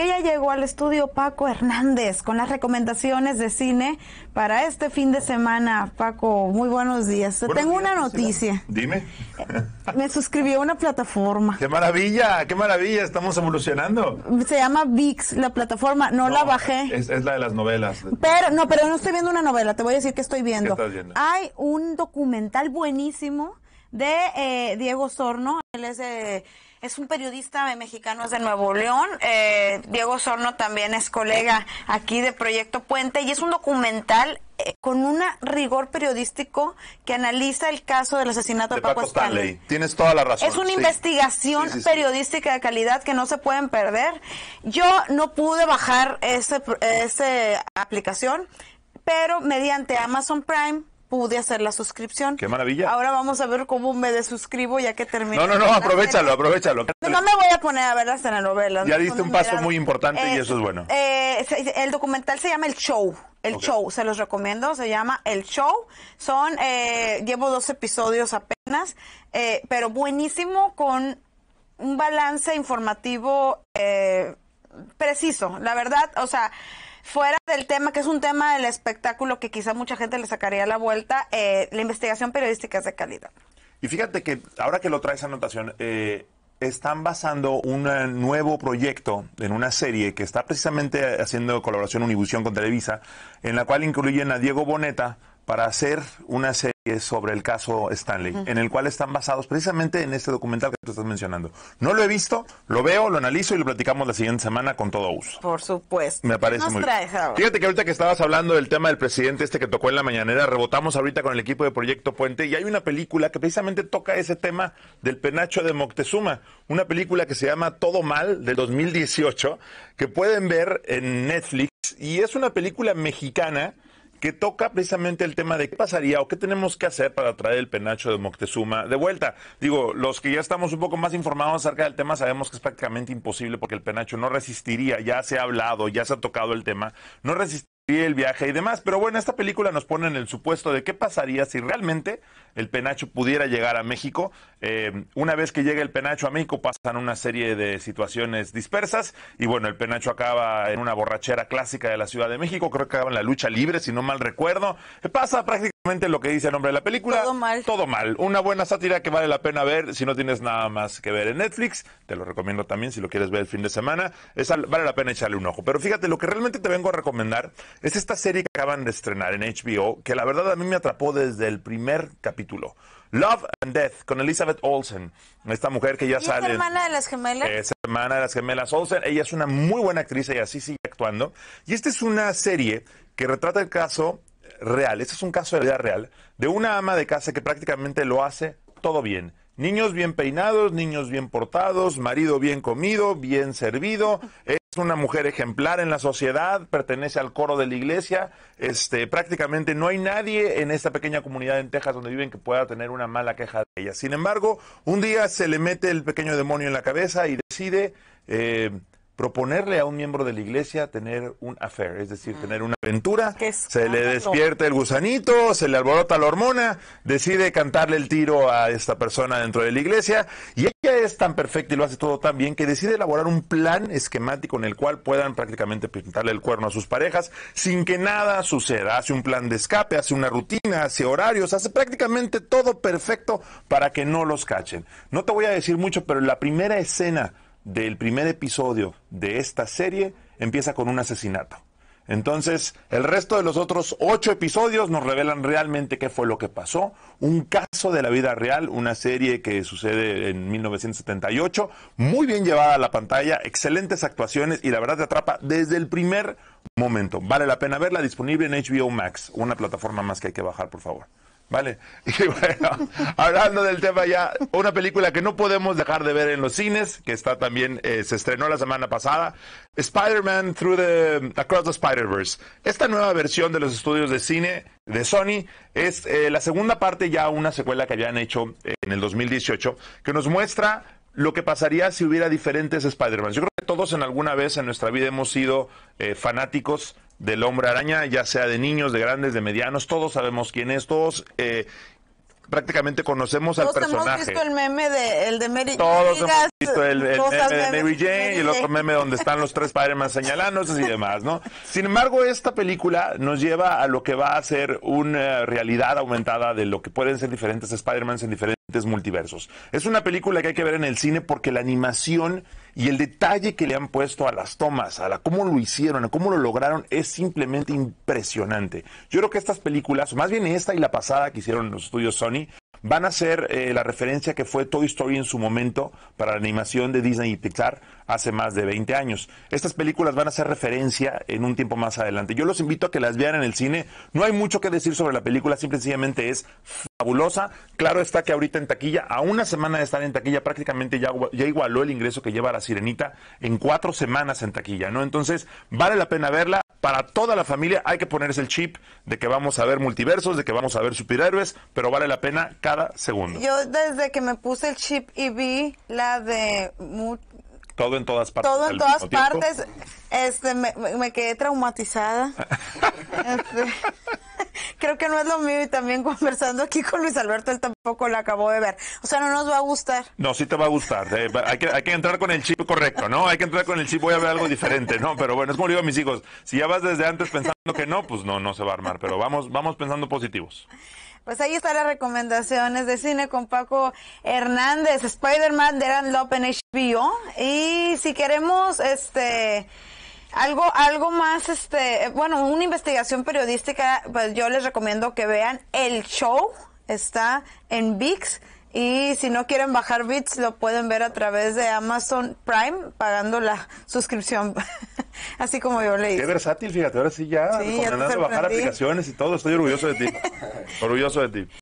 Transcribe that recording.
ella llegó al estudio Paco Hernández con las recomendaciones de cine para este fin de semana. Paco, muy buenos días. Tengo una noticia. Dime. Eh, me suscribió una plataforma. ¡Qué maravilla! ¡Qué maravilla! Estamos evolucionando. Se llama VIX, la plataforma. No, la bajé. Es, la de las novelas. Pero, no, pero no estoy viendo una novela. Te voy a decir que estoy viendo. viendo? Hay un documental buenísimo de eh, Diego Sorno. Él es, es un periodista mexicano, es de Nuevo León. Eh, Diego Sorno también es colega aquí de Proyecto Puente y es un documental eh, con un rigor periodístico que analiza el caso del asesinato de, Paco, Stanley. Tienes toda la razón. Es una investigación periodística de calidad que no se pueden perder. Yo no pude bajar esa ese aplicación, pero mediante Amazon Prime pude hacer la suscripción. ¡Qué maravilla! Ahora vamos a ver cómo me desuscribo ya que terminé. No, no, no, aprovechalo, aprovechalo. No me voy a poner a ver las telenovelas. Ya diste un paso muy importante y eso es bueno. Eh, el documental se llama El Show. El Show, se los recomiendo, se llama El Show. Son, eh, llevo dos episodios apenas, eh, pero buenísimo con un balance informativo preciso, la verdad, o sea... Fuera del tema, que es un tema del espectáculo que quizá mucha gente le sacaría la vuelta, eh, la investigación periodística es de calidad. Y fíjate que ahora que lo traes a anotación, eh, están basando un eh, nuevo proyecto en una serie que está precisamente haciendo colaboración Univision con Televisa, en la cual incluyen a Diego Boneta para hacer una serie sobre el caso Stanley, en el cual están basados precisamente en este documental que tú estás mencionando. No lo he visto, lo veo, lo analizo y lo platicamos la siguiente semana con todo uso. Por supuesto. Me parece muy bien. Fíjate que ahorita que estabas hablando del tema del presidente este que tocó en la mañanera, rebotamos ahorita con el equipo de Proyecto Puente y hay una película que precisamente toca ese tema del penacho de Moctezuma, una película que se llama Todo Mal de 2018, que pueden ver en Netflix y es una película mexicana que toca precisamente el tema de qué pasaría o qué tenemos que hacer para traer el penacho de Moctezuma de vuelta. Digo, los que ya estamos un poco más informados acerca del tema sabemos que es prácticamente imposible porque el penacho no resistiría, ya se ha hablado, ya se ha tocado el tema, no resistiría el viaje y demás. Pero bueno, esta película nos pone en el supuesto de qué pasaría si realmente el penacho pudiera llegar a México. Eh, una vez que llega el penacho a México pasan una serie de situaciones dispersas y bueno, el penacho acaba en una borrachera clásica de la Ciudad de México, creo que acaba en la lucha libre, si no mal recuerdo. Eh, pasa prácticamente lo que dice el nombre de la película. Todo mal. Todo mal. Una buena sátira que vale la pena ver si no tienes nada más que ver en Netflix. Te lo recomiendo también si lo quieres ver el fin de semana. vale la pena echarle un ojo. Pero fíjate, lo que realmente te vengo a recomendar es esta serie que acaban de estrenar en HBO, que la verdad a mí me atrapó desde el primer capítulo. Love and Death con Elizabeth Olsen, esta mujer que ya sale. Es hermana de las gemelas. Es hermana de las gemelas Olsen. Ella es una muy buena actriz y así sigue actuando. Y esta es una serie que retrata el caso real, este es un caso de la vida real, de una ama de casa que prácticamente lo hace todo bien. Niños bien peinados, niños bien portados, marido bien comido, bien servido, es una mujer ejemplar en la sociedad, pertenece al coro de la iglesia, este, prácticamente no hay nadie en esta pequeña comunidad en Texas donde viven que pueda tener una mala queja de ella. Sin embargo, un día se le mete el pequeño demonio en la cabeza y decide eh, proponerle a un miembro de la iglesia tener un affair, es decir, ah. tener una aventura, se le despierta el gusanito, se le alborota la hormona, decide cantarle el tiro a esta persona dentro de la iglesia y ella es tan perfecta y lo hace todo tan bien que decide elaborar un plan esquemático en el cual puedan prácticamente pintarle el cuerno a sus parejas sin que nada suceda. Hace un plan de escape, hace una rutina, hace horarios, hace prácticamente todo perfecto para que no los cachen. No te voy a decir mucho, pero la primera escena del primer episodio de esta serie empieza con un asesinato. Entonces, el resto de los otros ocho episodios nos revelan realmente qué fue lo que pasó. Un caso de la vida real, una serie que sucede en 1978, muy bien llevada a la pantalla, excelentes actuaciones y la verdad te atrapa desde el primer momento. Vale la pena verla, disponible en HBO Max, una plataforma más que hay que bajar, por favor. Vale. Y bueno, hablando del tema ya, una película que no podemos dejar de ver en los cines, que está también, eh, se estrenó la semana pasada, Spider-Man Through the, Across the Spider-Verse. Esta nueva versión de los estudios de cine de Sony es eh, la segunda parte ya, una secuela que habían hecho en el 2018, que nos muestra lo que pasaría si hubiera diferentes Spider-Man. Yo creo que todos en alguna vez en nuestra vida hemos sido eh, fanáticos del hombre araña, ya sea de niños, de grandes, de medianos, todos sabemos quién es, todos eh, prácticamente conocemos al personaje. Todos hemos visto el meme de, el Todos el, meme de Mary Jane y el otro meme donde están los tres Spider-Man señalándose y demás, ¿no? Sin embargo, esta película nos lleva a lo que va a ser una realidad aumentada de lo que pueden ser diferentes Spider-Man en diferentes multiversos. Es una película que hay que ver en el cine porque la animación y el detalle que le han puesto a las tomas, a la cómo lo hicieron, a cómo lo lograron, es simplemente impresionante. Yo creo que estas películas, más bien esta y la pasada que hicieron los estudios Sony, van a ser eh, la referencia que fue Toy Story en su momento para la animación de Disney y Pixar hace más de 20 años. Estas películas van a ser referencia en un tiempo más adelante. Yo los invito a que las vean en el cine. No hay mucho que decir sobre la película, sencillamente es fabulosa. Claro está que ahorita en taquilla, a una semana de estar en taquilla, prácticamente ya, ya igualó el ingreso que lleva La Sirenita en cuatro semanas en taquilla, ¿no? Entonces, vale la pena verla para toda la familia hay que ponerse el chip de que vamos a ver multiversos, de que vamos a ver superhéroes, pero vale la pena cada segundo. Yo desde que me puse el chip y vi la de... Todo en todas partes. Todo en todas partes. Este, me, quedé traumatizada. Este, creo que no es lo mío y también conversando aquí con Luis Alberto, él tampoco la acabó de ver. O sea, no nos va a gustar. No, sí te va a gustar. Eh, hay, que, entrar con el chip correcto, ¿no? Hay que entrar con el chip, voy a ver algo diferente, ¿no? Pero bueno, es como digo a mis hijos, si ya vas desde antes pensando que no, pues no, no se va a armar, pero vamos, vamos pensando positivos. Pues ahí están las recomendaciones de cine con Paco Hernández, Spider-Man de Eran HBO. Y si queremos, este algo, algo más, este, bueno, una investigación periodística, pues yo les recomiendo que vean el show, está en VIX y si no quieren bajar bits lo pueden ver a través de Amazon Prime pagando la suscripción, así como yo le Qué versátil, fíjate, ahora sí ya, sí, de bajar aplicaciones y todo, estoy orgulloso de ti, orgulloso de ti.